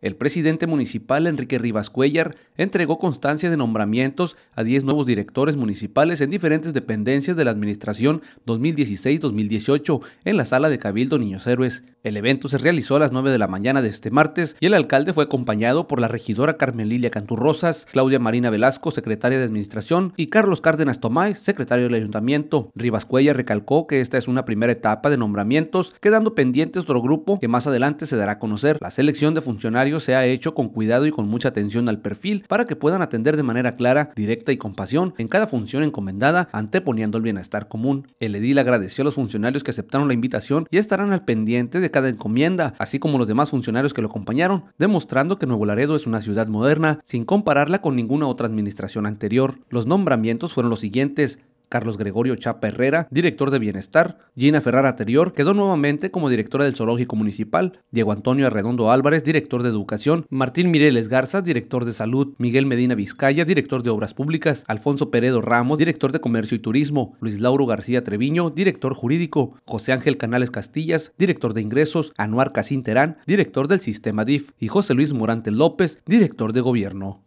el presidente municipal Enrique Rivas entregó constancia de nombramientos a 10 nuevos directores municipales en diferentes dependencias de la administración 2016-2018 en la sala de Cabildo Niños Héroes. El evento se realizó a las 9 de la mañana de este martes y el alcalde fue acompañado por la regidora Carmen Lilia Canturrosas, Claudia Marina Velasco, secretaria de Administración, y Carlos Cárdenas Tomás, secretario del Ayuntamiento. Rivas recalcó que esta es una primera etapa de nombramientos, quedando pendientes otro grupo que más adelante se dará a conocer, la selección de funcionarios se ha hecho con cuidado y con mucha atención al perfil para que puedan atender de manera clara, directa y con pasión en cada función encomendada, anteponiendo el bienestar común. El edil agradeció a los funcionarios que aceptaron la invitación y estarán al pendiente de cada encomienda, así como los demás funcionarios que lo acompañaron, demostrando que Nuevo Laredo es una ciudad moderna, sin compararla con ninguna otra administración anterior. Los nombramientos fueron los siguientes. Carlos Gregorio Chapa Herrera, director de Bienestar, Gina Ferrara anterior quedó nuevamente como directora del Zoológico Municipal, Diego Antonio Arredondo Álvarez, director de Educación, Martín Mireles Garza, director de Salud, Miguel Medina Vizcaya, director de Obras Públicas, Alfonso Peredo Ramos, director de Comercio y Turismo, Luis Lauro García Treviño, director jurídico, José Ángel Canales Castillas, director de Ingresos, Anuar Casín director del Sistema DIF y José Luis Morante López, director de Gobierno.